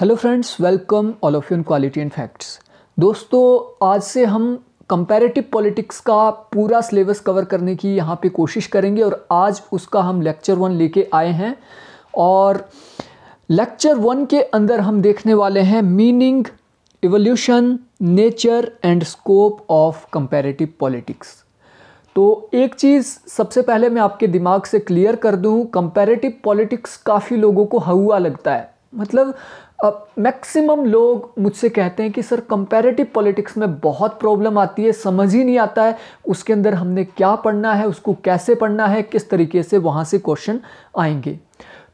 hello friends welcome all of you quality and facts दोस्तों आज से हम कंपैरेटिव पॉलिटिक्स का पूरा सिलेबस कवर करने की यहाँ पे कोशिश करेंगे और आज उसका हम लेक्चर वन लेके आए हैं और लेक्चर वन के अंदर हम देखने वाले हैं meaning evolution nature and scope of comparative politics तो एक चीज़ सबसे पहले मैं आपके दिमाग से क्लियर कर दूँ कंपेरेटिव पॉलिटिक्स काफ़ी लोगों को हवा लगता है मतलब मैक्सिमम लोग मुझसे कहते हैं कि सर कंपैरेटिव पॉलिटिक्स में बहुत प्रॉब्लम आती है समझ ही नहीं आता है उसके अंदर हमने क्या पढ़ना है उसको कैसे पढ़ना है किस तरीके से वहाँ से क्वेश्चन आएंगे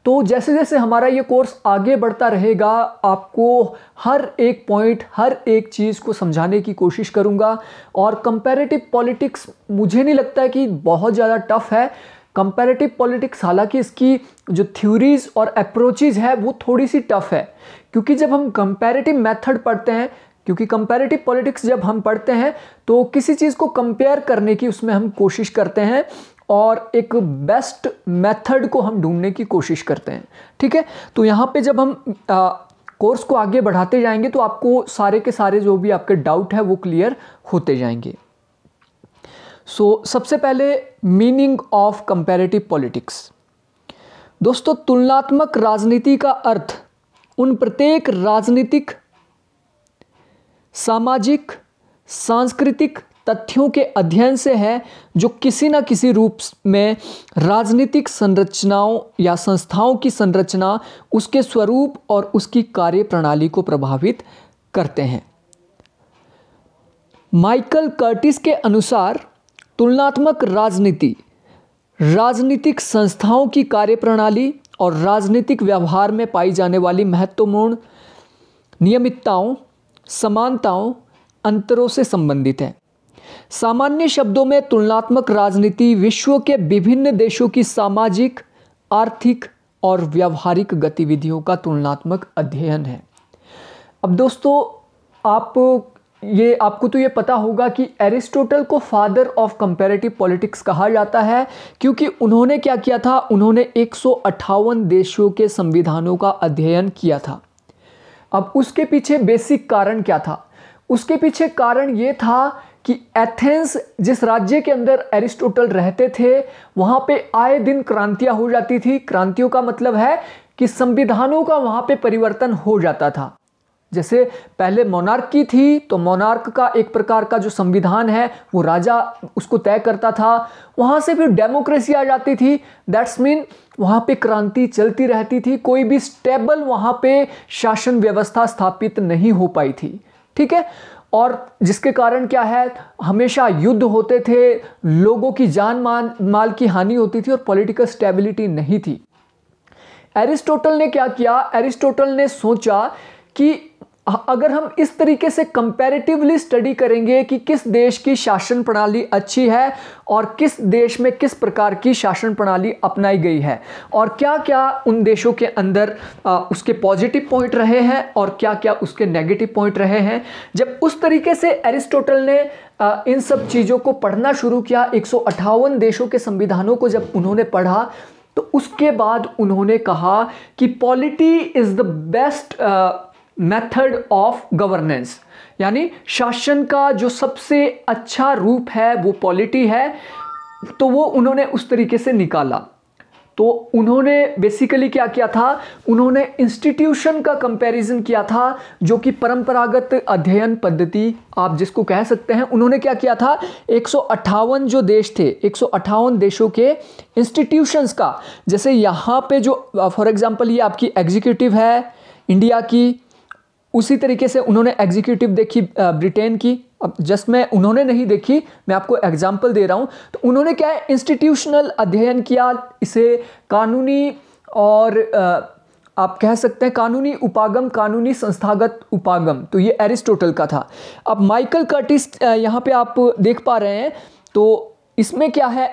तो जैसे जैसे हमारा ये कोर्स आगे बढ़ता रहेगा आपको हर एक पॉइंट हर एक चीज़ को समझाने की कोशिश करूँगा और कंपैरेटिव पॉलिटिक्स मुझे नहीं लगता कि बहुत ज़्यादा टफ है कंपैरेटिव पॉलिटिक्स हालांकि इसकी जो थ्योरीज और अप्रोचेज है वो थोड़ी सी टफ है क्योंकि जब हम कंपैरेटिव मेथड पढ़ते हैं क्योंकि कंपैरेटिव पॉलिटिक्स जब हम पढ़ते हैं तो किसी चीज़ को कंपेयर करने की उसमें हम कोशिश करते हैं और एक बेस्ट मेथड को हम ढूंढने की कोशिश करते हैं ठीक है तो यहाँ पे जब हम आ, कोर्स को आगे बढ़ाते जाएंगे तो आपको सारे के सारे जो भी आपके डाउट है वो क्लियर होते जाएंगे सो so, सबसे पहले मीनिंग ऑफ कंपेरेटिव पॉलिटिक्स दोस्तों तुलनात्मक राजनीति का अर्थ उन प्रत्येक राजनीतिक सामाजिक सांस्कृतिक तथ्यों के अध्ययन से है जो किसी न किसी रूप में राजनीतिक संरचनाओं या संस्थाओं की संरचना उसके स्वरूप और उसकी कार्य प्रणाली को प्रभावित करते हैं माइकल कर्टिस के अनुसार तुलनात्मक राजनीति राजनीतिक संस्थाओं की कार्यप्रणाली और राजनीतिक व्यवहार में पाई जाने वाली महत्वपूर्ण नियमितताओं समानताओं अंतरों से संबंधित है सामान्य शब्दों में तुलनात्मक राजनीति विश्व के विभिन्न देशों की सामाजिक आर्थिक और व्यवहारिक गतिविधियों का तुलनात्मक अध्ययन है अब दोस्तों आप ये आपको तो ये पता होगा कि एरिस्टोटल को फादर ऑफ कंपेरेटिव पॉलिटिक्स कहा जाता है क्योंकि उन्होंने क्या किया था उन्होंने एक देशों के संविधानों का अध्ययन किया था अब उसके पीछे बेसिक कारण क्या था उसके पीछे कारण ये था कि एथेंस जिस राज्य के अंदर एरिस्टोटल रहते थे वहाँ पे आए दिन क्रांतियाँ हो जाती थी क्रांतियों का मतलब है कि संविधानों का वहाँ पे परिवर्तन हो जाता था जैसे पहले मोनार्की थी तो मोनार्क का एक प्रकार का जो संविधान है वो राजा उसको तय करता था वहाँ से फिर डेमोक्रेसी आ जाती थी दैट्स मीन वहाँ पे क्रांति चलती रहती थी कोई भी स्टेबल वहाँ पे शासन व्यवस्था स्थापित नहीं हो पाई थी ठीक है और जिसके कारण क्या है हमेशा युद्ध होते थे लोगों की जान मान माल की हानि होती थी और पॉलिटिकल स्टेबिलिटी नहीं थी एरिस्टोटल ने क्या किया एरिस्टोटल ने सोचा कि अगर हम इस तरीके से कंपैरेटिवली स्टडी करेंगे कि किस देश की शासन प्रणाली अच्छी है और किस देश में किस प्रकार की शासन प्रणाली अपनाई गई है और क्या क्या उन देशों के अंदर आ, उसके पॉजिटिव पॉइंट रहे हैं और क्या क्या उसके नेगेटिव पॉइंट रहे हैं जब उस तरीके से एरिस्टोटल ने आ, इन सब चीज़ों को पढ़ना शुरू किया एक देशों के संविधानों को जब उन्होंने पढ़ा तो उसके बाद उन्होंने कहा कि polity is the best method of governance यानी शासन का जो सबसे अच्छा रूप है वो पॉलिटी है तो वो उन्होंने उस तरीके से निकाला तो उन्होंने बेसिकली क्या किया था उन्होंने इंस्टीट्यूशन का कंपैरिजन किया था जो कि परंपरागत अध्ययन पद्धति आप जिसको कह सकते हैं उन्होंने क्या किया था एक जो देश थे एक देशों के इंस्टीट्यूशंस का जैसे यहाँ पे जो फॉर एग्जांपल ये आपकी एग्जीक्यूटिव है इंडिया की उसी तरीके से उन्होंने एग्जीक्यूटिव देखी ब्रिटेन की अब जस्ट मैं उन्होंने नहीं देखी मैं आपको एग्जाम्पल दे रहा हूँ तो उन्होंने क्या है इंस्टीट्यूशनल अध्ययन किया इसे कानूनी और आप कह सकते हैं कानूनी उपागम कानूनी संस्थागत उपागम तो ये एरिस्टोटल का था अब माइकल कर्टिस यहाँ पे आप देख पा रहे हैं तो इसमें क्या है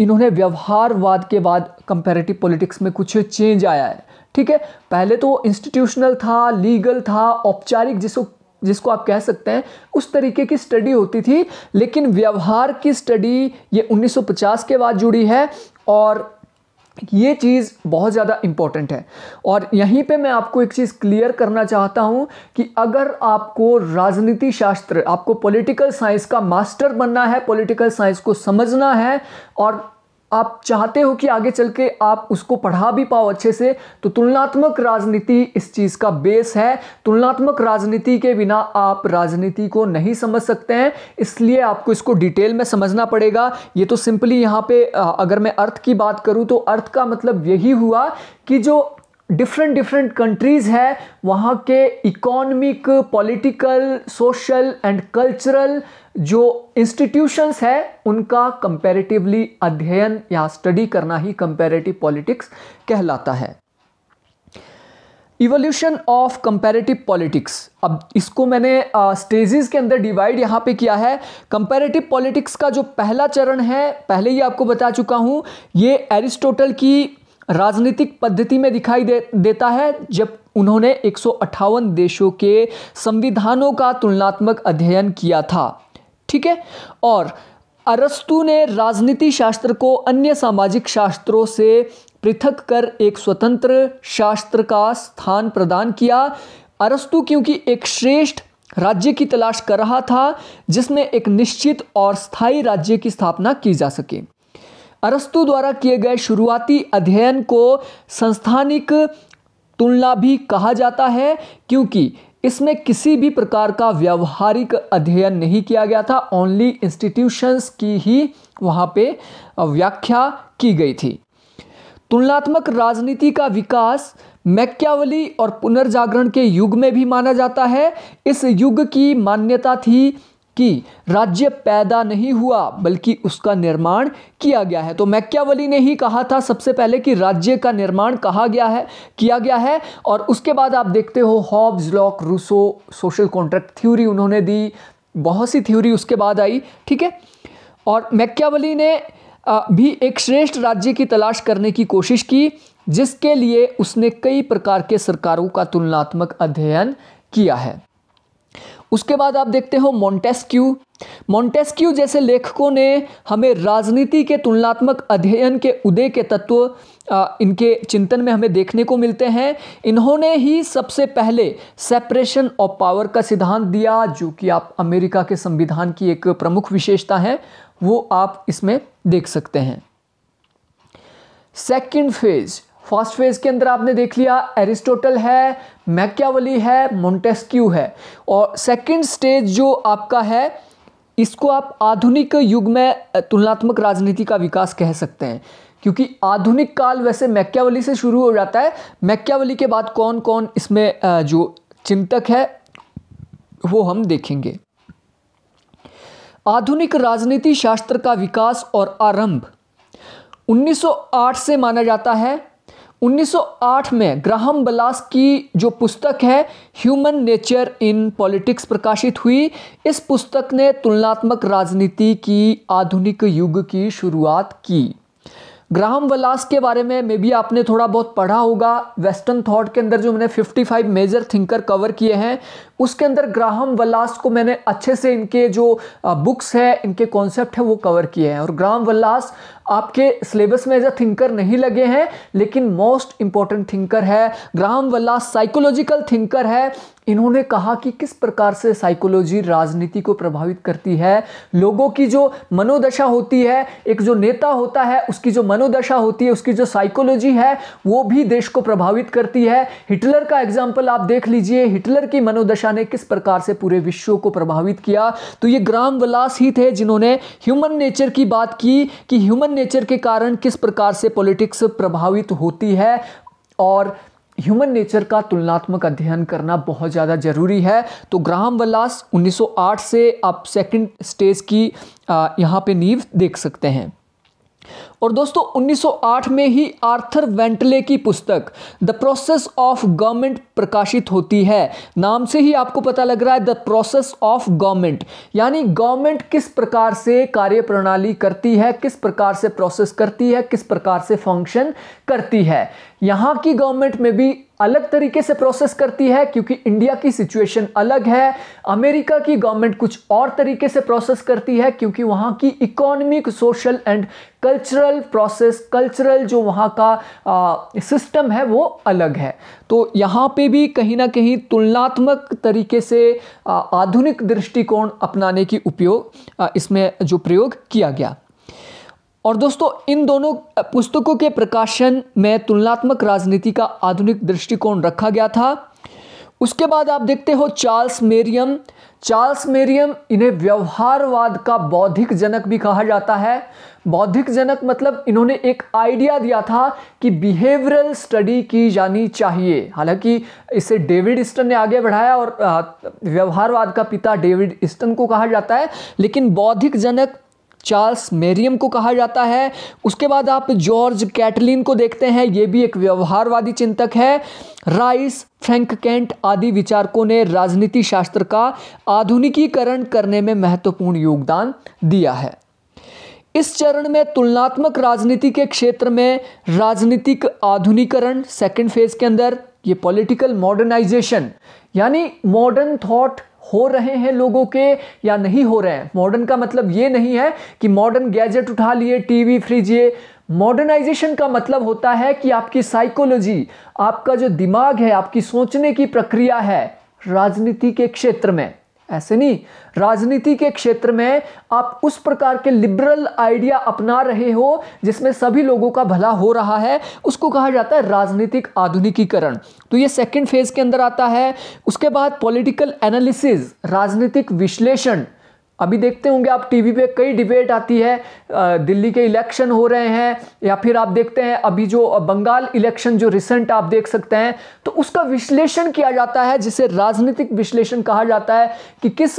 इन्होंने व्यवहारवाद के बाद कंपेरेटिव पॉलिटिक्स में कुछ चेंज आया है ठीक है पहले तो इंस्टीट्यूशनल था लीगल था औपचारिक जिसको जिसको आप कह सकते हैं उस तरीके की स्टडी होती थी लेकिन व्यवहार की स्टडी ये 1950 के बाद जुड़ी है और ये चीज़ बहुत ज़्यादा इम्पॉर्टेंट है और यहीं पे मैं आपको एक चीज़ क्लियर करना चाहता हूँ कि अगर आपको राजनीति शास्त्र आपको पॉलिटिकल साइंस का मास्टर बनना है पॉलिटिकल साइंस को समझना है और आप चाहते हो कि आगे चल के आप उसको पढ़ा भी पाओ अच्छे से तो तुलनात्मक राजनीति इस चीज़ का बेस है तुलनात्मक राजनीति के बिना आप राजनीति को नहीं समझ सकते हैं इसलिए आपको इसको डिटेल में समझना पड़ेगा ये तो सिंपली यहाँ पे अगर मैं अर्थ की बात करूँ तो अर्थ का मतलब यही हुआ कि जो डिफरेंट डिफरेंट कंट्रीज़ है वहाँ के economic political social and cultural जो इंस्टीट्यूशंस है उनका कंपैरेटिवली अध्ययन या स्टडी करना ही कंपैरेटिव पॉलिटिक्स कहलाता है इवोल्यूशन ऑफ कंपैरेटिव पॉलिटिक्स अब इसको मैंने स्टेजेस uh, के अंदर डिवाइड यहाँ पे किया है कंपैरेटिव पॉलिटिक्स का जो पहला चरण है पहले ही आपको बता चुका हूँ ये एरिस्टोटल की राजनीतिक पद्धति में दिखाई दे देता है जब उन्होंने एक देशों के संविधानों का तुलनात्मक अध्ययन किया था ठीक है और अरस्तु ने राजनीति शास्त्र को अन्य सामाजिक शास्त्रों से पृथक कर एक स्वतंत्र शास्त्र का स्थान प्रदान किया अरस्तु क्योंकि एक श्रेष्ठ राज्य की तलाश कर रहा था जिसमें एक निश्चित और स्थायी राज्य की स्थापना की जा सके अरस्तु द्वारा किए गए शुरुआती अध्ययन को संस्थानिक तुलना भी कहा जाता है क्योंकि इसमें किसी भी प्रकार का व्यावहारिक अध्ययन नहीं किया गया था ओनली इंस्टीट्यूशंस की ही वहाँ पे व्याख्या की गई थी तुलनात्मक राजनीति का विकास मैक्यावली और पुनर्जागरण के युग में भी माना जाता है इस युग की मान्यता थी कि राज्य पैदा नहीं हुआ बल्कि उसका निर्माण किया गया है तो मैक्यावली ने ही कहा था सबसे पहले कि राज्य का निर्माण कहा गया है किया गया है और उसके बाद आप देखते हो Hobbes Locke Rousseau social contract theory उन्होंने दी बहुत सी थ्योरी उसके बाद आई ठीक है और मैक्यावली ने भी एक श्रेष्ठ राज्य की तलाश करने की कोशिश की जिसके लिए उसने कई प्रकार के सरकारों का तुलनात्मक अध्ययन किया है उसके बाद आप देखते हो मोन्टेस्क्यू मोन्टेस्क्यू जैसे लेखकों ने हमें राजनीति के तुलनात्मक अध्ययन के उदय के तत्व इनके चिंतन में हमें देखने को मिलते हैं इन्होंने ही सबसे पहले सेपरेशन ऑफ पावर का सिद्धांत दिया जो कि आप अमेरिका के संविधान की एक प्रमुख विशेषता है वो आप इसमें देख सकते हैं सेकंड फेज फर्स्ट फेज के अंदर आपने देख लिया एरिस्टोटल है मैक्यावली है मोन्टेस्क्यू है और सेकंड स्टेज जो आपका है इसको आप आधुनिक युग में तुलनात्मक राजनीति का विकास कह सकते हैं क्योंकि आधुनिक काल वैसे मैक्यावली से शुरू हो जाता है मैक्यावली के बाद कौन कौन इसमें जो चिंतक है वो हम देखेंगे आधुनिक राजनीति शास्त्र का विकास और आरंभ 1908 से माना जाता है 1908 में ग्राहम बलास की जो पुस्तक है ह्यूमन नेचर इन पॉलिटिक्स प्रकाशित हुई इस पुस्तक ने तुलनात्मक राजनीति की आधुनिक युग की शुरुआत की ग्राहम वलास के बारे में मे भी आपने थोड़ा बहुत पढ़ा होगा वेस्टर्न थॉट के अंदर जो मैंने 55 मेजर थिंकर कवर किए हैं उसके अंदर ग्राहम वल्लास को मैंने अच्छे से इनके जो बुक्स है इनके कॉन्सेप्ट है वो कवर किए हैं और ग्राहम वल्लास आपके सिलेबस में एज अ थिंकर नहीं लगे हैं लेकिन मोस्ट इंपॉर्टेंट थिंकर है ग्राहम वल्लास साइकोलॉजिकल थिंकर है इन्होंने कहा कि किस प्रकार से साइकोलॉजी राजनीति को प्रभावित करती है लोगों की जो मनोदशा होती है एक जो नेता होता है उसकी जो मनोदशा होती है उसकी जो साइकोलॉजी है वो भी देश को प्रभावित करती है हिटलर का एग्जाम्पल आप देख लीजिए हिटलर की मनोदशा भाषा ने किस प्रकार से पूरे विश्व को प्रभावित किया तो ये ग्राम विलास ही थे जिन्होंने ह्यूमन नेचर की बात की कि ह्यूमन नेचर के कारण किस प्रकार से पॉलिटिक्स प्रभावित होती है और ह्यूमन नेचर का तुलनात्मक अध्ययन करना बहुत ज़्यादा ज़रूरी है तो ग्राम वल्लास 1908 से आप सेकंड स्टेज की यहाँ पे नींव देख सकते हैं और दोस्तों 1908 में ही आर्थर वेंटले की पुस्तक द प्रोसेस ऑफ गवर्नमेंट प्रकाशित होती है नाम से ही आपको पता लग रहा है द प्रोसेस ऑफ गवर्नमेंट यानी गवर्नमेंट किस प्रकार से कार्य प्रणाली करती है किस प्रकार से प्रोसेस करती है किस प्रकार से फंक्शन करती है यहाँ की गवर्नमेंट में भी अलग तरीके से प्रोसेस करती है क्योंकि इंडिया की सिचुएशन अलग है अमेरिका की गवर्नमेंट कुछ और तरीके से प्रोसेस करती है क्योंकि वहाँ की economic social and cultural process cultural जो वहाँ का सिस्टम है वो अलग है तो यहाँ पे भी कहीं ना कहीं तुलनात्मक तरीके से आ, आधुनिक दृष्टिकोण अपनाने की उपयोग इसमें जो प्रयोग किया गया और दोस्तों इन दोनों पुस्तकों के प्रकाशन में तुलनात्मक राजनीति का आधुनिक दृष्टिकोण रखा गया था उसके बाद आप देखते हो चार्ल्स मेरियम चार्ल्स मेरियम इन्हें व्यवहारवाद का बौद्धिक जनक भी कहा जाता है बौद्धिक जनक मतलब इन्होंने एक आइडिया दिया था कि बिहेवियरल स्टडी की जानी चाहिए हालांकि इसे डेविड स्टन ने आगे बढ़ाया और व्यवहारवाद का पिता डेविड स्टन को कहा जाता है लेकिन बौद्धिक जनक चार्ल्स मेरियम को कहा जाता है उसके बाद आप जॉर्ज कैटलिन को देखते हैं ये भी एक व्यवहारवादी चिंतक है राइस फ्रैंक कैंट आदि विचारकों ने राजनीति शास्त्र का आधुनिकीकरण करने में महत्वपूर्ण योगदान दिया है इस चरण में तुलनात्मक राजनीति के क्षेत्र में राजनीतिक आधुनिकरण सेकेंड फेज के अंदर ये पॉलिटिकल मॉडर्नाइजेशन यानी मॉडर्न थॉट हो रहे हैं लोगों के या नहीं हो रहे हैं मॉडर्न का मतलब ये नहीं है कि मॉडर्न गैजेट उठा लिए टीवी फ्रिज ये मॉडर्नाइजेशन का मतलब होता है कि आपकी साइकोलॉजी आपका जो दिमाग है आपकी सोचने की प्रक्रिया है राजनीति के क्षेत्र में ऐसे नहीं राजनीति के क्षेत्र में आप उस प्रकार के लिबरल आइडिया अपना रहे हो जिसमें सभी लोगों का भला हो रहा है उसको कहा जाता है राजनीतिक आधुनिकीकरण तो ये सेकंड फेज के अंदर आता है उसके बाद पॉलिटिकल एनालिसिस राजनीतिक विश्लेषण अभी देखते होंगे आप टीवी पे कई डिबेट आती है दिल्ली के इलेक्शन हो रहे हैं या फिर आप देखते हैं अभी जो बंगाल इलेक्शन जो रिसेंट आप देख सकते हैं तो उसका विश्लेषण किया जाता है जिसे राजनीतिक विश्लेषण कहा जाता है कि किस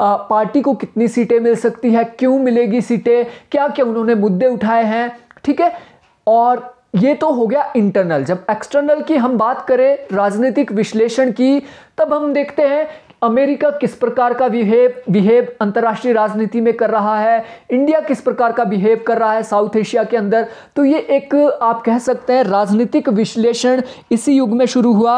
पार्टी को कितनी सीटें मिल सकती है क्यों मिलेगी सीटें क्या क्या उन्होंने मुद्दे उठाए हैं ठीक है और ये तो हो गया इंटरनल जब एक्सटर्नल की हम बात करें राजनीतिक विश्लेषण की तब हम देखते हैं अमेरिका किस प्रकार का बिहेव बिहेव अंतर्राष्ट्रीय राजनीति में कर रहा है इंडिया किस प्रकार का बिहेव कर रहा है साउथ एशिया के अंदर तो ये एक आप कह सकते हैं राजनीतिक विश्लेषण इसी युग में शुरू हुआ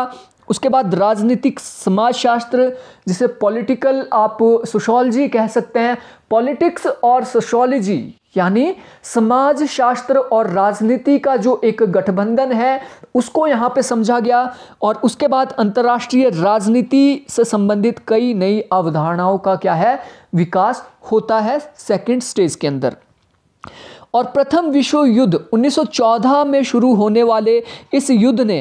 उसके बाद राजनीतिक समाजशास्त्र जिसे पॉलिटिकल आप सोशोलॉजी कह सकते हैं पॉलिटिक्स और सोशोलॉजी यानी समाज शास्त्र और राजनीति का जो एक गठबंधन है उसको यहाँ पे समझा गया और उसके बाद अंतर्राष्ट्रीय राजनीति से संबंधित कई नई अवधारणाओं का क्या है विकास होता है सेकंड स्टेज के अंदर और प्रथम विश्व युद्ध 1914 में शुरू होने वाले इस युद्ध ने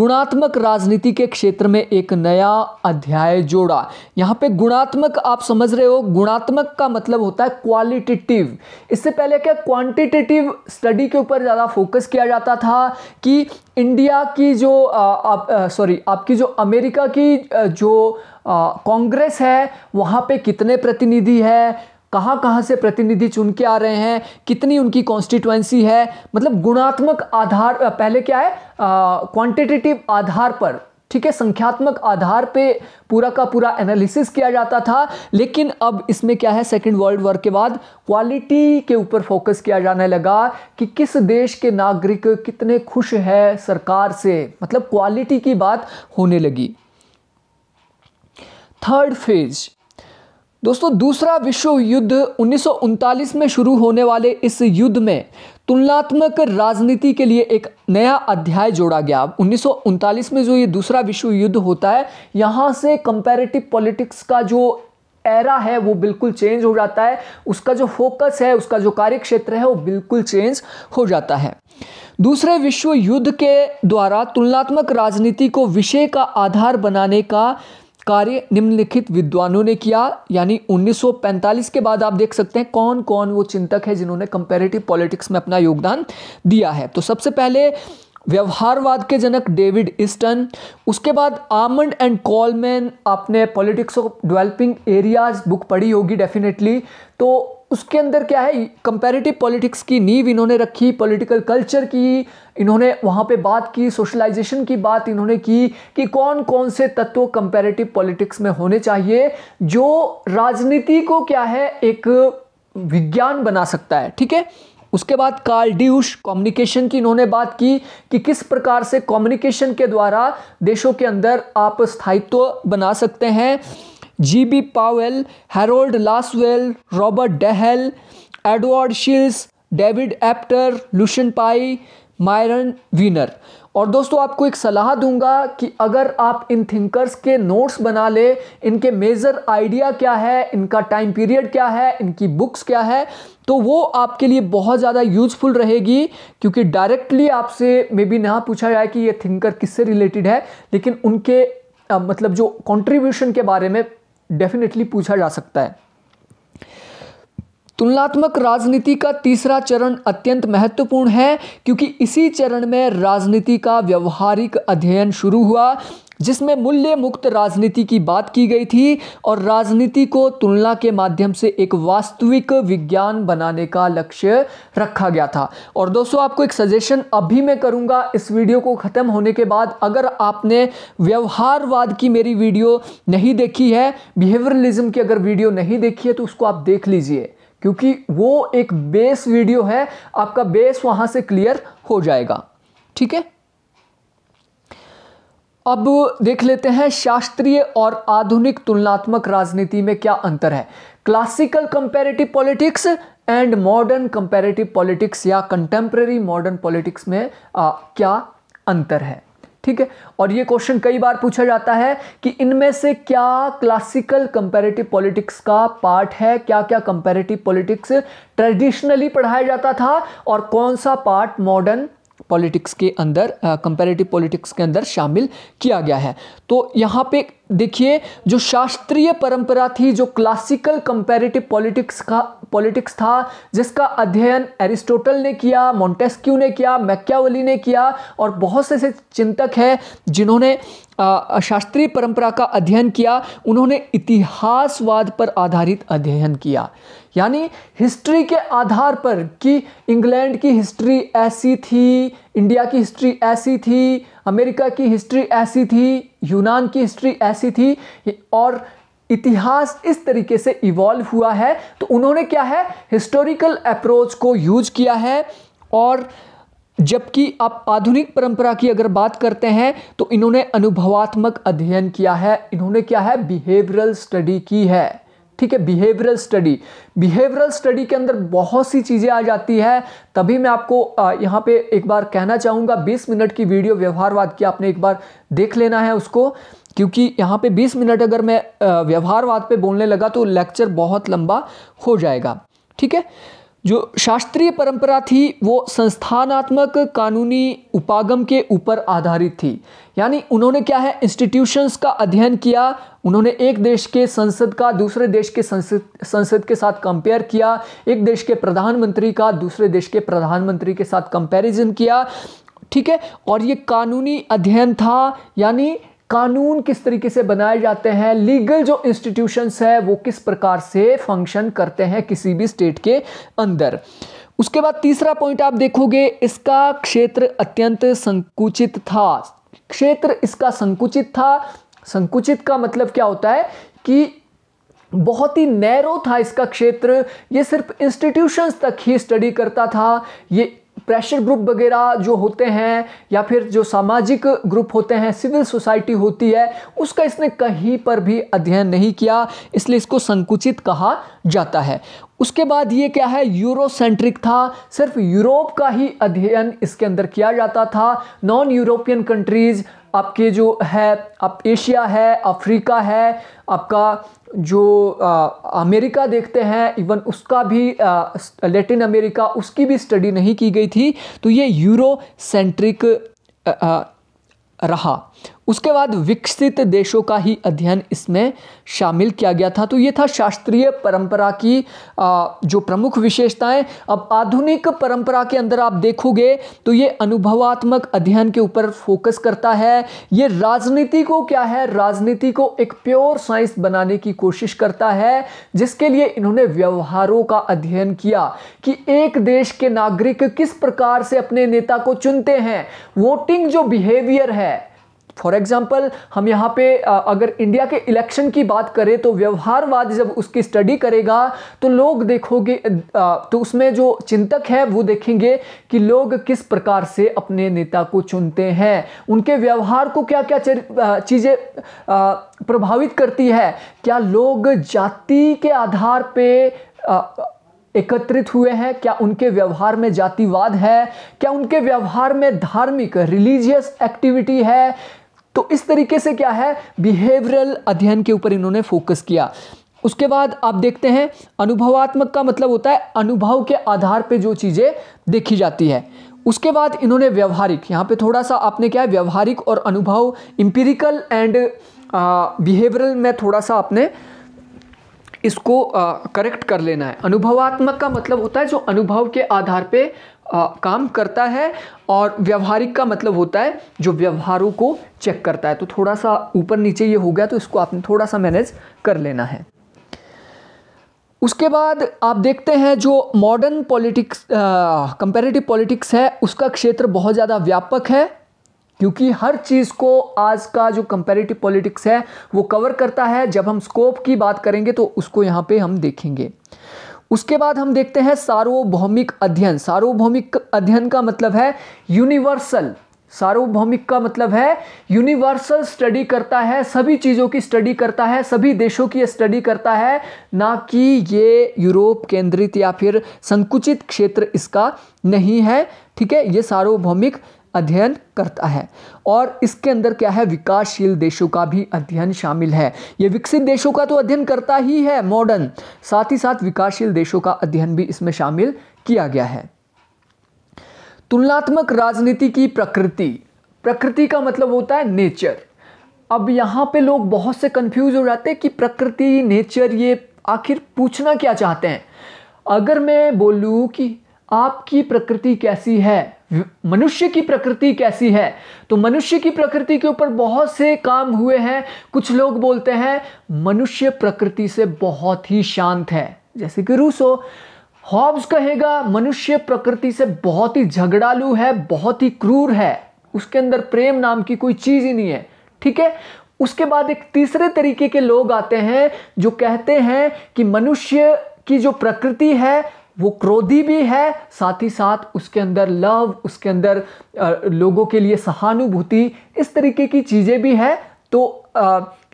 गुणात्मक राजनीति के क्षेत्र में एक नया अध्याय जोड़ा यहाँ पे गुणात्मक आप समझ रहे हो गुणात्मक का मतलब होता है क्वालिटेटिव इससे पहले क्या क्वांटिटेटिव स्टडी के ऊपर ज़्यादा फोकस किया जाता था कि इंडिया की जो आप सॉरी आपकी जो अमेरिका की जो कांग्रेस है वहाँ पे कितने प्रतिनिधि है कहाँ कहाँ से प्रतिनिधि चुन के आ रहे हैं कितनी उनकी कॉन्स्टिट्यूएंसी है मतलब गुणात्मक आधार पहले क्या है क्वांटिटेटिव आधार पर ठीक है संख्यात्मक आधार पे पूरा का पूरा एनालिसिस किया जाता था लेकिन अब इसमें क्या है सेकेंड वर्ल्ड वॉर के बाद क्वालिटी के ऊपर फोकस किया जाने लगा कि किस देश के नागरिक कितने खुश है सरकार से मतलब क्वालिटी की बात होने लगी थर्ड फेज दोस्तों दूसरा विश्व युद्ध उन्नीस में शुरू होने वाले इस युद्ध में तुलनात्मक राजनीति के लिए एक नया अध्याय जोड़ा गया उन्नीस में जो ये दूसरा विश्व युद्ध होता है यहाँ से कंपेरेटिव पॉलिटिक्स का जो एरा है वो बिल्कुल चेंज हो जाता है उसका जो फोकस है उसका जो कार्य क्षेत्र है वो बिल्कुल चेंज हो जाता है दूसरे विश्व युद्ध के द्वारा तुलनात्मक राजनीति को विषय का आधार बनाने का कार्य निम्नलिखित विद्वानों ने किया यानी 1945 के बाद आप देख सकते हैं कौन कौन वो चिंतक है जिन्होंने कंपेरेटिव पॉलिटिक्स में अपना योगदान दिया है तो सबसे पहले व्यवहारवाद के जनक डेविड इस्टन उसके बाद आमंड एंड कॉलमैन आपने politics of developing areas book पढ़ी होगी डेफिनेटली तो उसके अंदर क्या है कंपेरेटिव पॉलिटिक्स की नींव इन्होंने रखी पॉलिटिकल कल्चर की इन्होंने वहाँ पे बात की सोशलाइजेशन की बात इन्होंने की कि कौन कौन से तत्व कंपेरेटिव पॉलिटिक्स में होने चाहिए जो राजनीति को क्या है एक विज्ञान बना सकता है ठीक है उसके बाद कार्ल ड्यूश कम्युनिकेशन की इन्होंने बात की कि किस प्रकार से कम्युनिकेशन के द्वारा देशों के अंदर आप स्थायित्व बना सकते हैं G B Powell Harold Lasswell Robert Dahl Edward Shils David Apter Lucian Pye Myron Weiner और दोस्तों आपको एक सलाह दूंगा कि अगर आप इन थिंकर्स के नोट्स बना ले इनके मेजर आइडिया क्या है इनका टाइम पीरियड क्या है इनकी बुक्स क्या है तो वो आपके लिए बहुत ज़्यादा यूजफुल रहेगी क्योंकि डायरेक्टली आपसे मे बी ना पूछा जाए कि ये थिंकर किससे रिलेटेड है लेकिन उनके आ, मतलब जो कंट्रीब्यूशन के बारे में डेफिनेटली पूछा जा सकता है तुलनात्मक राजनीति का तीसरा चरण अत्यंत महत्वपूर्ण है क्योंकि इसी चरण में राजनीति का व्यवहारिक अध्ययन शुरू हुआ जिसमें मूल्य मुक्त राजनीति की बात की गई थी और राजनीति को तुलना के माध्यम से एक वास्तविक विज्ञान बनाने का लक्ष्य रखा गया था और दोस्तों आपको एक सजेशन अभी मैं करूंगा इस वीडियो को ख़त्म होने के बाद अगर आपने व्यवहारवाद की मेरी वीडियो नहीं देखी है बिहेवियरलिज्म की अगर वीडियो नहीं देखी है तो उसको आप देख लीजिए क्योंकि वो एक बेस वीडियो है आपका बेस वहां से क्लियर हो जाएगा ठीक है अब देख लेते हैं शास्त्रीय और आधुनिक तुलनात्मक राजनीति में क्या अंतर है classical comparative politics and modern comparative politics या कंटेम्प्रेरी मॉडर्न पॉलिटिक्स में आ, क्या अंतर है ठीक है और ये क्वेश्चन कई बार पूछा जाता है कि इनमें से क्या क्लासिकल कंपेरेटिव पॉलिटिक्स का पार्ट है क्या क्या कंपेरेटिव पॉलिटिक्स ट्रेडिशनली पढ़ाया जाता था और कौन सा पार्ट मॉडर्न पॉलिटिक्स के अंदर कंपेरेटिव पॉलिटिक्स के अंदर शामिल किया गया है तो यहाँ पे देखिए जो शास्त्रीय परंपरा थी जो क्लासिकल कंपेरेटिव पॉलिटिक्स का पॉलिटिक्स था जिसका अध्ययन एरिस्टोटल ने किया मोन्टेस्क्यू ने किया मैक्यावली ने किया और बहुत से ऐसे चिंतक हैं जिन्होंने शास्त्रीय परंपरा का अध्ययन किया उन्होंने इतिहासवाद पर आधारित अध्ययन किया यानी हिस्ट्री के आधार पर कि इंग्लैंड की हिस्ट्री ऐसी थी इंडिया की हिस्ट्री ऐसी थी अमेरिका की हिस्ट्री ऐसी थी यूनान की हिस्ट्री ऐसी थी और इतिहास इस तरीके से इवॉल्व हुआ है तो उन्होंने क्या है हिस्टोरिकल अप्रोच को यूज किया है और जबकि आप आधुनिक परंपरा की अगर बात करते हैं तो इन्होंने अनुभवात्मक अध्ययन किया है इन्होंने क्या है बिहेवियरल स्टडी की है ठीक है बिहेवियरल स्टडी बिहेवियरल स्टडी के अंदर बहुत सी चीज़ें आ जाती है तभी मैं आपको यहाँ पे एक बार कहना चाहूँगा 20 मिनट की वीडियो व्यवहारवाद की आपने एक बार देख लेना है उसको क्योंकि यहाँ पे 20 मिनट अगर मैं व्यवहारवाद पे बोलने लगा तो लेक्चर बहुत लंबा हो जाएगा ठीक है जो शास्त्रीय परंपरा थी वो संस्थानात्मक कानूनी उपागम के ऊपर आधारित थी यानी उन्होंने क्या है इंस्टीट्यूशंस का अध्ययन किया उन्होंने एक देश के संसद का दूसरे देश के संसद संसद के साथ कंपेयर किया एक देश के प्रधानमंत्री का दूसरे देश के प्रधानमंत्री के साथ कंपैरिजन किया ठीक है और ये कानूनी अध्ययन था यानी कानून किस तरीके से बनाए जाते हैं लीगल जो इंस्टीट्यूशंस है वो किस प्रकार से फंक्शन करते हैं किसी भी स्टेट के अंदर उसके बाद तीसरा पॉइंट आप देखोगे इसका क्षेत्र अत्यंत संकुचित था क्षेत्र इसका संकुचित था संकुचित का मतलब क्या होता है कि बहुत ही नैरो था इसका क्षेत्र ये सिर्फ इंस्टीट्यूशंस तक ही स्टडी करता था ये प्रेशर ग्रुप वगैरह जो होते हैं या फिर जो सामाजिक ग्रुप होते हैं सिविल सोसाइटी होती है उसका इसने कहीं पर भी अध्ययन नहीं किया इसलिए इसको संकुचित कहा जाता है उसके बाद ये क्या है यूरोसेंट्रिक था सिर्फ यूरोप का ही अध्ययन इसके अंदर किया जाता था नॉन यूरोपियन कंट्रीज़ आपके जो है आप एशिया है अफ्रीका है आपका जो आ, अमेरिका देखते हैं इवन उसका भी लेटिन अमेरिका उसकी भी स्टडी नहीं की गई थी तो ये यूरो सेंट्रिक रहा उसके बाद विकसित देशों का ही अध्ययन इसमें शामिल किया गया था तो ये था शास्त्रीय परंपरा की जो प्रमुख विशेषताएं अब आधुनिक परंपरा के अंदर आप देखोगे तो ये अनुभवात्मक अध्ययन के ऊपर फोकस करता है ये राजनीति को क्या है राजनीति को एक प्योर साइंस बनाने की कोशिश करता है जिसके लिए इन्होंने व्यवहारों का अध्ययन किया कि एक देश के नागरिक किस प्रकार से अपने नेता को चुनते हैं वोटिंग जो बिहेवियर है फॉर एग्जाम्पल हम यहाँ पे अगर इंडिया के इलेक्शन की बात करें तो व्यवहारवाद जब उसकी स्टडी करेगा तो लोग देखोगे तो उसमें जो चिंतक है वो देखेंगे कि लोग किस प्रकार से अपने नेता को चुनते हैं उनके व्यवहार को क्या क्या चीज़ें प्रभावित करती है क्या लोग जाति के आधार पे एकत्रित हुए हैं क्या उनके व्यवहार में जातिवाद है क्या उनके व्यवहार में धार्मिक रिलीजियस एक्टिविटी है तो इस तरीके से क्या है बिहेवियरल अध्ययन के ऊपर इन्होंने फोकस किया उसके बाद आप देखते हैं अनुभवात्मक का मतलब होता है अनुभव के आधार पर जो चीज़ें देखी जाती है उसके बाद इन्होंने व्यवहारिक यहाँ पे थोड़ा सा आपने क्या है व्यवहारिक और अनुभव इम्पीरिकल एंड बिहेवियरल में थोड़ा सा आपने इसको करेक्ट कर लेना है अनुभवात्मक का मतलब होता है जो अनुभव के आधार पे आ, काम करता है और व्यवहारिक का मतलब होता है जो व्यवहारों को चेक करता है तो थोड़ा सा ऊपर नीचे ये हो गया तो इसको आपने थोड़ा सा मैनेज कर लेना है उसके बाद आप देखते हैं जो मॉडर्न पॉलिटिक्स कंपेरेटिव पॉलिटिक्स है उसका क्षेत्र बहुत ज़्यादा व्यापक है क्योंकि हर चीज़ को आज का जो कंपेरेटिव पॉलिटिक्स है वो कवर करता है जब हम स्कोप की बात करेंगे तो उसको यहाँ पे हम देखेंगे उसके बाद हम देखते हैं सार्वभौमिक अध्ययन सार्वभौमिक अध्ययन का मतलब है यूनिवर्सल सार्वभौमिक का मतलब है यूनिवर्सल स्टडी करता है सभी चीज़ों की स्टडी करता है सभी देशों की स्टडी करता है ना कि ये यूरोप केंद्रित या फिर संकुचित क्षेत्र इसका नहीं है ठीक है ये सार्वभौमिक अध्ययन करता है और इसके अंदर क्या है विकासशील देशों का भी अध्ययन शामिल है ये विकसित देशों का तो अध्ययन करता ही है मॉडर्न साथ ही साथ विकासशील देशों का अध्ययन भी इसमें शामिल किया गया है तुलनात्मक राजनीति की प्रकृति प्रकृति का मतलब होता है नेचर अब यहाँ पे लोग बहुत से कंफ्यूज हो जाते हैं कि प्रकृति नेचर ये आखिर पूछना क्या चाहते हैं अगर मैं बोलूँ कि आपकी प्रकृति कैसी है मनुष्य की प्रकृति कैसी है तो मनुष्य की प्रकृति के ऊपर बहुत से काम हुए हैं कुछ लोग बोलते हैं मनुष्य प्रकृति से बहुत ही शांत है जैसे कि रूसो हॉब्स कहेगा मनुष्य प्रकृति से बहुत ही झगड़ालू है बहुत ही क्रूर है उसके अंदर प्रेम नाम की कोई चीज़ ही नहीं है ठीक है उसके बाद एक तीसरे तरीके के लोग आते हैं जो कहते हैं कि मनुष्य की जो प्रकृति है वो क्रोधी भी है साथ ही साथ उसके अंदर लव उसके अंदर लोगों के लिए सहानुभूति इस तरीके की चीज़ें भी है तो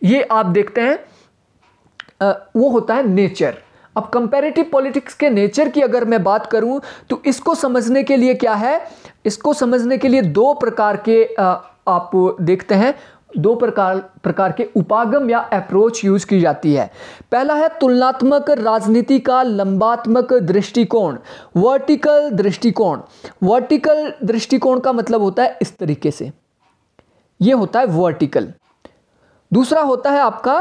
ये आप देखते हैं वो होता है नेचर अब कंपेरेटिव पॉलिटिक्स के नेचर की अगर मैं बात करूं तो इसको समझने के लिए क्या है इसको समझने के लिए दो प्रकार के आप देखते हैं दो प्रकार प्रकार के उपागम या अप्रोच यूज की जाती है पहला है तुलनात्मक राजनीति का लंबात्मक दृष्टिकोण वर्टिकल दृष्टिकोण वर्टिकल दृष्टिकोण का मतलब होता है इस तरीके से ये होता है वर्टिकल दूसरा होता है आपका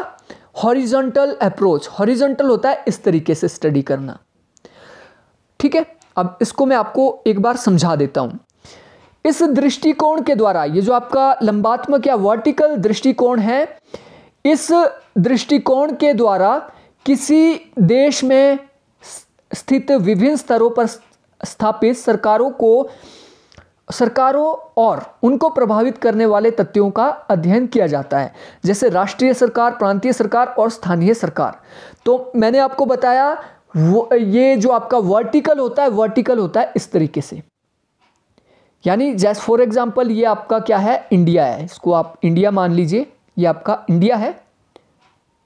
हॉरिजॉन्टल अप्रोच हॉरिजॉन्टल होता है इस तरीके से स्टडी करना ठीक है अब इसको मैं आपको एक बार समझा देता हूं इस दृष्टिकोण के द्वारा ये जो आपका लंबात्मक या वर्टिकल दृष्टिकोण है इस दृष्टिकोण के द्वारा किसी देश में स्थित विभिन्न स्तरों पर स्थापित सरकारों को सरकारों और उनको प्रभावित करने वाले तथ्यों का अध्ययन किया जाता है जैसे राष्ट्रीय सरकार प्रांतीय सरकार और स्थानीय सरकार तो मैंने आपको बताया वो ये जो आपका वर्टिकल होता है वर्टिकल होता है इस तरीके से यानी जैस फॉर एग्जाम्पल ये आपका क्या है इंडिया है इसको आप इंडिया मान लीजिए ये आपका इंडिया है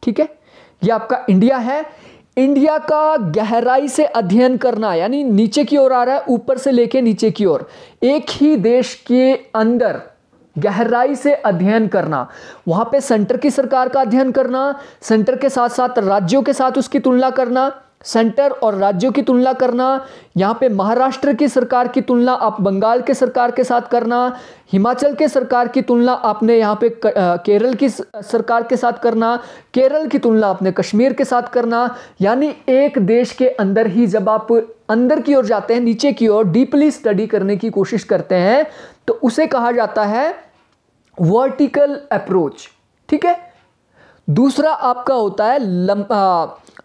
ठीक है ये आपका इंडिया है इंडिया का गहराई से अध्ययन करना यानी नीचे की ओर आ रहा है ऊपर से लेके नीचे की ओर एक ही देश के अंदर गहराई से अध्ययन करना वहां पे सेंटर की सरकार का अध्ययन करना सेंटर के साथ साथ राज्यों के साथ उसकी तुलना करना सेंटर और राज्यों की तुलना करना यहाँ पे महाराष्ट्र की सरकार की तुलना आप बंगाल के सरकार के साथ करना हिमाचल के सरकार की तुलना आपने यहाँ पे केरल की सरकार के साथ करना केरल की तुलना आपने कश्मीर के साथ करना यानी एक देश के अंदर ही जब आप अंदर की ओर जाते हैं नीचे की ओर डीपली स्टडी करने की कोशिश करते हैं तो उसे कहा जाता है वर्टिकल अप्रोच ठीक है दूसरा आपका होता है लम,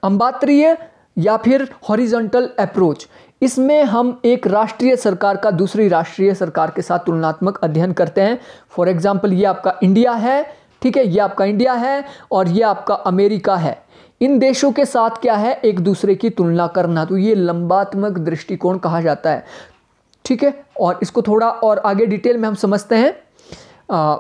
अंबात्रीय या फिर हॉरिजॉन्टल अप्रोच इसमें हम एक राष्ट्रीय सरकार का दूसरी राष्ट्रीय सरकार के साथ तुलनात्मक अध्ययन करते हैं फॉर एग्जाम्पल ये आपका इंडिया है ठीक है ये आपका इंडिया है और ये आपका अमेरिका है इन देशों के साथ क्या है एक दूसरे की तुलना करना तो ये लंबात्मक दृष्टिकोण कहा जाता है ठीक है और इसको थोड़ा और आगे डिटेल में हम समझते हैं आ,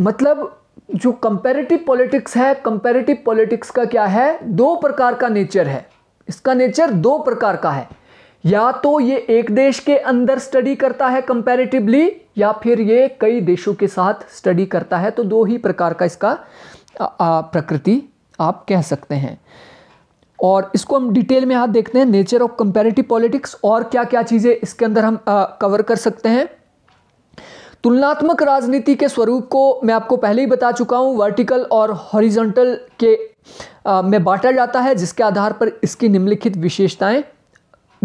मतलब जो कंपेरेटिव पॉलिटिक्स है कंपेरेटिव पॉलिटिक्स का क्या है दो प्रकार का नेचर है इसका नेचर दो प्रकार का है या तो ये एक देश के अंदर स्टडी करता है कंपेरेटिवली या फिर ये कई देशों के साथ स्टडी करता है तो दो ही प्रकार का इसका प्रकृति आप कह सकते हैं और इसको हम डिटेल में यहाँ देखते हैं नेचर ऑफ कंपेरेटिव पॉलिटिक्स और क्या क्या चीज़ें इसके अंदर हम कवर कर सकते हैं तुलनात्मक राजनीति के स्वरूप को मैं आपको पहले ही बता चुका हूँ वर्टिकल और हॉरिजॉन्टल के आ, में बांटा जाता है जिसके आधार पर इसकी निम्नलिखित विशेषताएं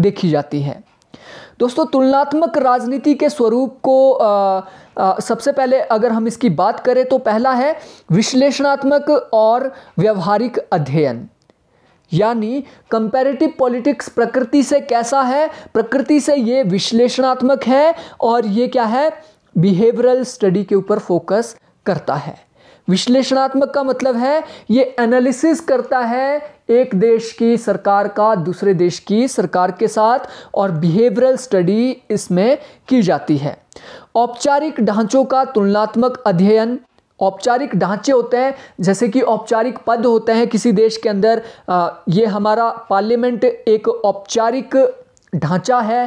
देखी जाती हैं दोस्तों तुलनात्मक राजनीति के स्वरूप को आ, आ, सबसे पहले अगर हम इसकी बात करें तो पहला है विश्लेषणात्मक और व्यवहारिक अध्ययन यानी कंपैरेटिव पॉलिटिक्स प्रकृति से कैसा है प्रकृति से ये विश्लेषणात्मक है और ये क्या है बिहेवियरल स्टडी के ऊपर फोकस करता है विश्लेषणात्मक का मतलब है ये एनालिसिस करता है एक देश की सरकार का दूसरे देश की सरकार के साथ और बिहेवियरल स्टडी इसमें की जाती है औपचारिक ढांचों का तुलनात्मक अध्ययन औपचारिक ढांचे होते हैं जैसे कि औपचारिक पद होते हैं किसी देश के अंदर ये हमारा पार्लियामेंट एक औपचारिक ढांचा है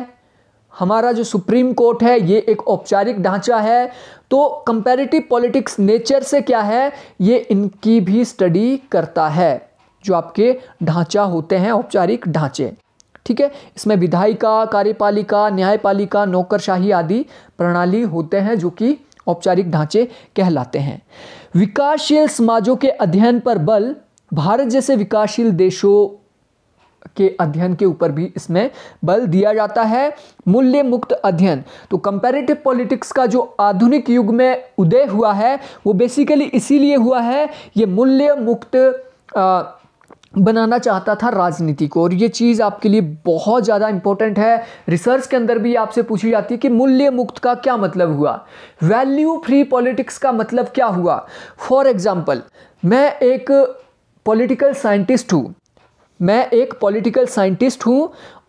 हमारा जो सुप्रीम कोर्ट है ये एक औपचारिक ढांचा है तो कंपेरेटिव पॉलिटिक्स नेचर से क्या है ये इनकी भी स्टडी करता है जो आपके ढांचा होते हैं औपचारिक ढांचे ठीक है इसमें विधायिका कार्यपालिका न्यायपालिका नौकरशाही आदि प्रणाली होते हैं जो कि औपचारिक ढांचे कहलाते हैं विकासशील समाजों के अध्ययन पर बल भारत जैसे विकासशील देशों के अध्ययन के ऊपर भी इसमें बल दिया जाता है मूल्य मुक्त अध्ययन तो कंपैरेटिव पॉलिटिक्स का जो आधुनिक युग में उदय हुआ है वो बेसिकली इसीलिए हुआ है ये मूल्य मुक्त आ, बनाना चाहता था राजनीति को और ये चीज़ आपके लिए बहुत ज़्यादा इंपॉर्टेंट है रिसर्च के अंदर भी आपसे पूछी जाती है कि मूल्य मुक्त का क्या मतलब हुआ वैल्यू फ्री पॉलिटिक्स का मतलब क्या हुआ फॉर एग्जाम्पल मैं एक पॉलिटिकल साइंटिस्ट हूँ मैं एक पॉलिटिकल साइंटिस्ट हूँ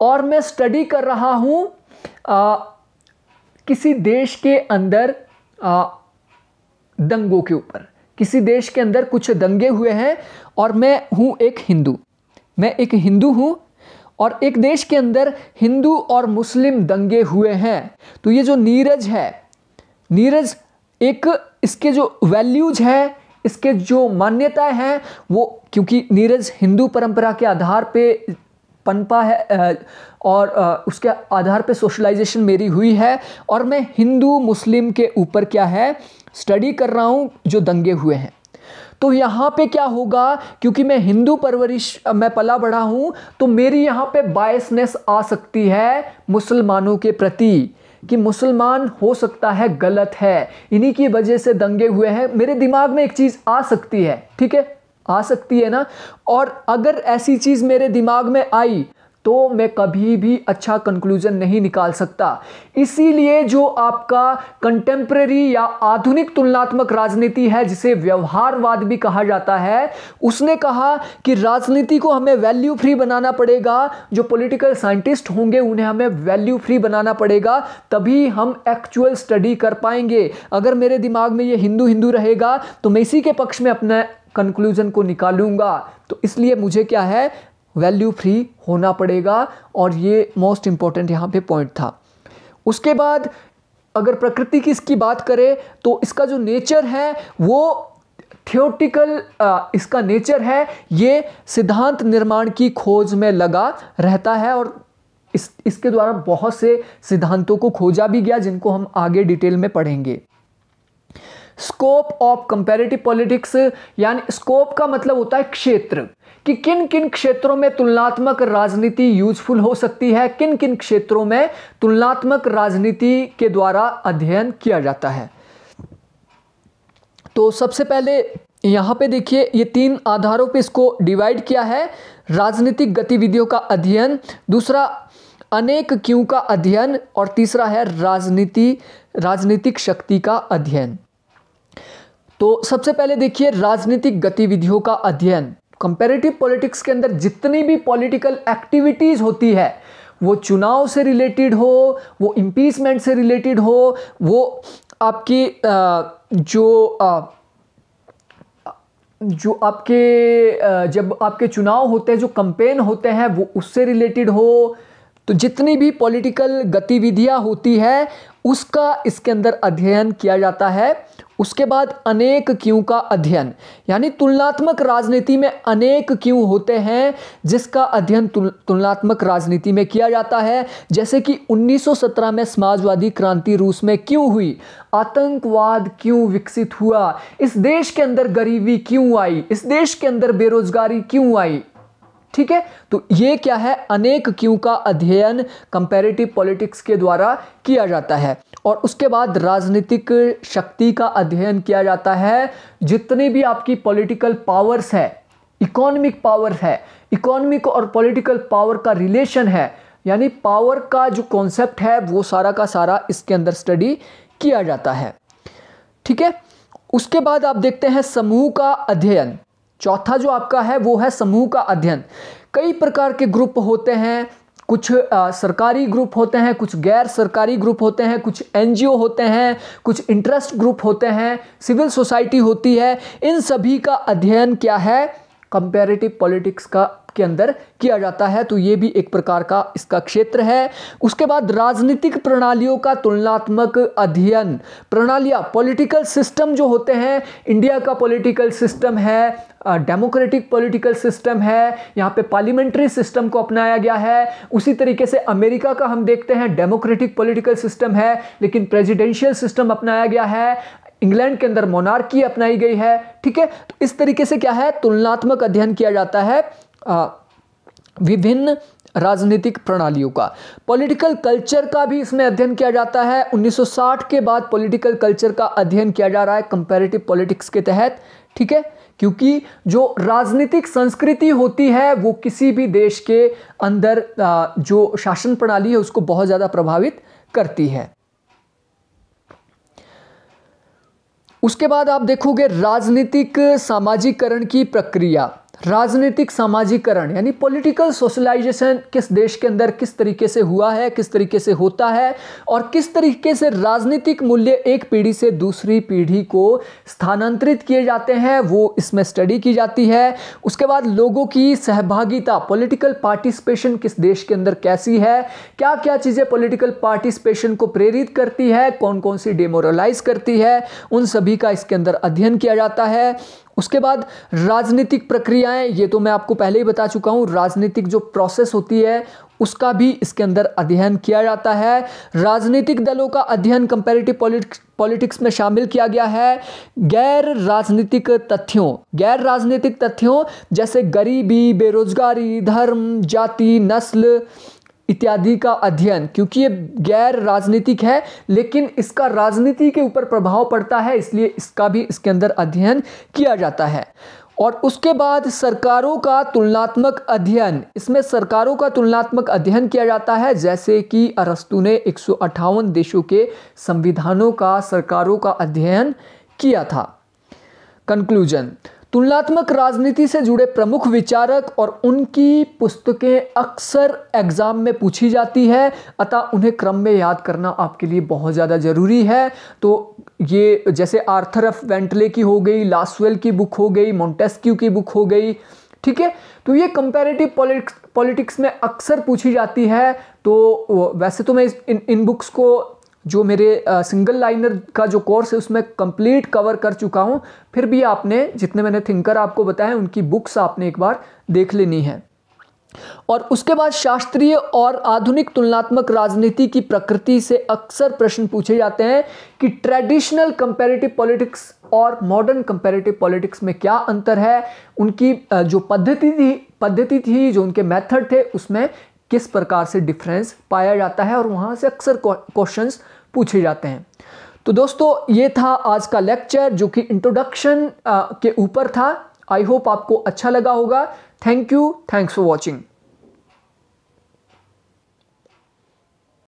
और मैं स्टडी कर रहा हूँ किसी देश के अंदर आ, दंगों के ऊपर किसी देश के अंदर कुछ दंगे हुए हैं और मैं हूँ एक हिंदू मैं एक हिंदू हूँ और एक देश के अंदर हिंदू और मुस्लिम दंगे हुए हैं तो ये जो नीरज है नीरज एक इसके जो वैल्यूज है इसके जो मान्यताएं हैं वो क्योंकि नीरज हिंदू परंपरा के आधार पे पनपा है और उसके आधार पे सोशलाइजेशन मेरी हुई है और मैं हिंदू मुस्लिम के ऊपर क्या है स्टडी कर रहा हूँ जो दंगे हुए हैं तो यहाँ पे क्या होगा क्योंकि मैं हिंदू परवरिश मैं पला बढ़ा हूँ तो मेरी यहाँ पे बायसनेस आ सकती है मुसलमानों के प्रति कि मुसलमान हो सकता है गलत है इन्हीं की वजह से दंगे हुए हैं मेरे दिमाग में एक चीज़ आ सकती है ठीक है आ सकती है ना और अगर ऐसी चीज़ मेरे दिमाग में आई तो मैं कभी भी अच्छा कंक्लूजन नहीं निकाल सकता इसीलिए जो आपका कंटेम्प्रेरी या आधुनिक तुलनात्मक राजनीति है जिसे व्यवहारवाद भी कहा जाता है उसने कहा कि राजनीति को हमें वैल्यू फ्री बनाना पड़ेगा जो पॉलिटिकल साइंटिस्ट होंगे उन्हें हमें वैल्यू फ्री बनाना पड़ेगा तभी हम एक्चुअल स्टडी कर पाएंगे अगर मेरे दिमाग में ये हिंदू हिंदू रहेगा तो मैं इसी के पक्ष में अपना कंक्लूजन को निकालूंगा तो इसलिए मुझे क्या है वैल्यू फ्री होना पड़ेगा और ये मोस्ट इम्पॉर्टेंट यहाँ पे पॉइंट था उसके बाद अगर प्रकृति की इसकी बात करें तो इसका जो नेचर है वो थियोटिकल इसका नेचर है ये सिद्धांत निर्माण की खोज में लगा रहता है और इस इसके द्वारा बहुत से सिद्धांतों को खोजा भी गया जिनको हम आगे डिटेल में पढ़ेंगे स्कोप ऑफ कंपेरेटिव पॉलिटिक्स यानी स्कोप का मतलब होता है क्षेत्र कि किन किन क्षेत्रों में तुलनात्मक राजनीति यूजफुल हो सकती है किन किन क्षेत्रों में तुलनात्मक राजनीति के द्वारा अध्ययन किया जाता है तो सबसे पहले यहाँ पे देखिए ये तीन आधारों पे इसको डिवाइड किया है राजनीतिक गतिविधियों का अध्ययन दूसरा अनेक क्यों का अध्ययन और तीसरा है राजनीति राजनीतिक शक्ति का अध्ययन तो सबसे पहले देखिए राजनीतिक गतिविधियों का अध्ययन कंपेरेटिव पॉलिटिक्स के अंदर जितनी भी पॉलिटिकल एक्टिविटीज़ होती है वो चुनाव से रिलेटेड हो वो इम्पीचमेंट से रिलेटेड हो वो आपकी जो जो आपके जब आपके चुनाव होते हैं जो कंपेन होते हैं वो उससे रिलेटेड हो तो जितनी भी पॉलिटिकल गतिविधियां होती है उसका इसके अंदर अध्ययन किया जाता है उसके बाद अनेक क्यों का अध्ययन यानी तुलनात्मक राजनीति में अनेक क्यों होते हैं जिसका अध्ययन तुल, तुलनात्मक राजनीति में किया जाता है जैसे कि 1917 में समाजवादी क्रांति रूस में क्यों हुई आतंकवाद क्यों विकसित हुआ इस देश के अंदर गरीबी क्यों आई इस देश के अंदर बेरोजगारी क्यों आई ठीक है तो ये क्या है अनेक क्यों का अध्ययन कंपेरेटिव पॉलिटिक्स के द्वारा किया जाता है और उसके बाद राजनीतिक शक्ति का अध्ययन किया जाता है जितनी भी आपकी पॉलिटिकल पावर्स है इकोनॉमिक पावर है इकोनॉमिक और पॉलिटिकल पावर का रिलेशन है यानी पावर का जो कॉन्सेप्ट है वो सारा का सारा इसके अंदर स्टडी किया जाता है ठीक है उसके बाद आप देखते हैं समूह का अध्ययन चौथा जो आपका है वो है समूह का अध्ययन कई प्रकार के ग्रुप होते हैं कुछ आ, सरकारी ग्रुप होते हैं कुछ गैर सरकारी ग्रुप होते हैं कुछ एनजीओ होते हैं कुछ इंटरेस्ट ग्रुप होते हैं सिविल सोसाइटी होती है इन सभी का अध्ययन क्या है कंपेरेटिव पॉलिटिक्स का के अंदर किया जाता है तो ये भी एक प्रकार का इसका क्षेत्र है उसके बाद राजनीतिक प्रणालियों का तुलनात्मक अध्ययन प्रणालियाँ पॉलिटिकल सिस्टम जो होते हैं इंडिया का पॉलिटिकल सिस्टम है डेमोक्रेटिक पॉलिटिकल सिस्टम है यहाँ पे पार्लियामेंट्री सिस्टम को अपनाया गया है उसी तरीके से अमेरिका का हम देखते हैं डेमोक्रेटिक पॉलिटिकल सिस्टम है लेकिन प्रेजिडेंशियल सिस्टम अपनाया गया है इंग्लैंड के अंदर मोनार्की अपनाई गई है ठीक है तो इस तरीके से क्या है तुलनात्मक अध्ययन किया जाता है विभिन्न राजनीतिक प्रणालियों का पॉलिटिकल कल्चर का भी इसमें अध्ययन किया जाता है 1960 के बाद पॉलिटिकल कल्चर का अध्ययन किया जा रहा है कंपैरेटिव पॉलिटिक्स के तहत ठीक है क्योंकि जो राजनीतिक संस्कृति होती है वो किसी भी देश के अंदर जो शासन प्रणाली है उसको बहुत ज़्यादा प्रभावित करती है उसके बाद आप देखोगे राजनीतिक सामाजिकरण की प्रक्रिया राजनीतिक सामाजिकरण यानी पॉलिटिकल सोशलाइजेशन किस देश के अंदर किस तरीके से हुआ है किस तरीके से होता है और किस तरीके से राजनीतिक मूल्य एक पीढ़ी से दूसरी पीढ़ी को स्थानांतरित किए जाते हैं वो इसमें स्टडी की जाती है उसके बाद लोगों की सहभागिता पॉलिटिकल पार्टिसिपेशन किस देश के अंदर कैसी है क्या क्या चीज़ें पोलिटिकल पार्टिसिपेशन को प्रेरित करती है कौन कौन सी डेमोरलाइज करती है उन सभी का इसके अंदर अध्ययन किया जाता है उसके बाद राजनीतिक प्रक्रियाएं ये तो मैं आपको पहले ही बता चुका हूँ राजनीतिक जो प्रोसेस होती है उसका भी इसके अंदर अध्ययन किया जाता है राजनीतिक दलों का अध्ययन कंपेरेटिव पॉलिटिक्स में शामिल किया गया है गैर राजनीतिक तथ्यों गैर राजनीतिक तथ्यों जैसे गरीबी बेरोजगारी धर्म जाति नस्ल इत्यादि का अध्ययन क्योंकि ये गैर राजनीतिक है लेकिन इसका राजनीति के ऊपर प्रभाव पड़ता है इसलिए इसका भी इसके अंदर अध्ययन किया जाता है और उसके बाद सरकारों का तुलनात्मक अध्ययन इसमें सरकारों का तुलनात्मक अध्ययन किया जाता है जैसे कि अरस्तु ने एक देशों के संविधानों का सरकारों का अध्ययन किया था कंक्लूजन तुलनात्मक राजनीति से जुड़े प्रमुख विचारक और उनकी पुस्तकें अक्सर एग्ज़ाम में पूछी जाती है अतः उन्हें क्रम में याद करना आपके लिए बहुत ज़्यादा ज़रूरी है तो ये जैसे आर्थर एफ वेंटले की हो गई लासवेल की बुक हो गई मोन्टेस्क्यू की बुक हो गई ठीक है तो ये कंपेरेटिव पॉलिटिक्स पॉलिटिक्स में अक्सर पूछी जाती है तो वैसे तो मैं इस, इन इन बुक्स को जो मेरे सिंगल लाइनर का जो कोर्स है उसमें कंप्लीट कवर कर चुका हूँ फिर भी आपने जितने मैंने थिंकर आपको बताए उनकी बुक्स आपने एक बार देख लेनी है और उसके बाद शास्त्रीय और आधुनिक तुलनात्मक राजनीति की प्रकृति से अक्सर प्रश्न पूछे जाते हैं कि ट्रेडिशनल कंपेरेटिव पॉलिटिक्स और मॉडर्न कंपेरेटिव पॉलिटिक्स में क्या अंतर है उनकी जो पद्धति थी पद्धति थी जो उनके मेथड थे उसमें किस प्रकार से डिफरेंस पाया जाता है और वहाँ से अक्सर क्वेश्चंस पूछे जाते हैं तो दोस्तों ये था आज का लेक्चर जो कि इंट्रोडक्शन uh, के ऊपर था आई होप आपको अच्छा लगा होगा thank you thanks for watching